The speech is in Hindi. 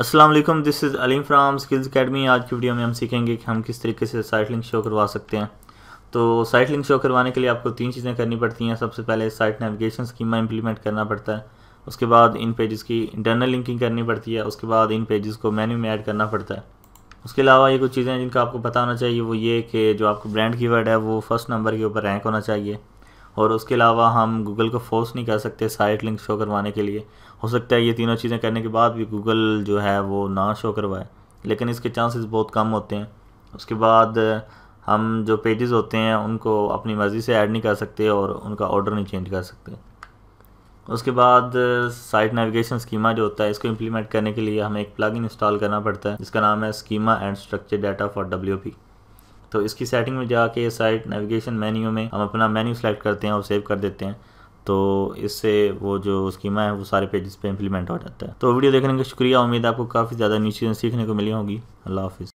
Aslam this is Aleem from skills academy आज की वीडियो में हम सीखेंगे कि हम किस तरीके से साइट लिंक शो करवा सकते हैं तो साइट लिंक शो करवाने के लिए आपको तीन चीज़ें करनी पड़ती हैं सबसे पहले साइट नेविगेशन स्कीमा इंप्लीमेंट करना पड़ता है उसके बाद इन पेजेस की इंटरनल लिंकिंग करनी पड़ती है उसके बाद इन पेजेस को मेन्यू में ऐड करना पड़ता है उसके अलावा ये कुछ चीज़ें जिनका आपको पता होना चाहिए वो ये कि जो आपको ब्रांड की है वो फर्स्ट नंबर के ऊपर रैंक होना चाहिए और उसके अलावा हम गूगल को फोर्स नहीं कर सकते साइट लिंक शो करवाने के लिए हो सकता है ये तीनों चीज़ें करने के बाद भी गूगल जो है वो ना शो करवाए लेकिन इसके चांसेस बहुत कम होते हैं उसके बाद हम जो पेजेस होते हैं उनको अपनी मर्ज़ी से ऐड नहीं कर सकते और उनका ऑर्डर नहीं चेंज कर सकते उसके बाद साइट नेविगेशन स्कीमा जो होता है इसको इम्प्लीमेंट करने के लिए हमें एक प्लगइन इंस्टॉल करना पड़ता है जिसका नाम है schema and structure data for W तो इसकी सेटिंग में जाके साइट नेविगेशन मेन्यू में हम अपना मेन्यू सेलेक्ट करते हैं और सेव कर देते हैं तो इससे वो जो स्कीमा है वो सारे पेजेस पे इंप्लीमेंट हो जाता है तो वीडियो देखने का शुक्रिया उम्मीद आपको काफ़ी ज़्यादा न्यू चीज़ें सीखने को मिली होंगी अल्लाह हाफिज़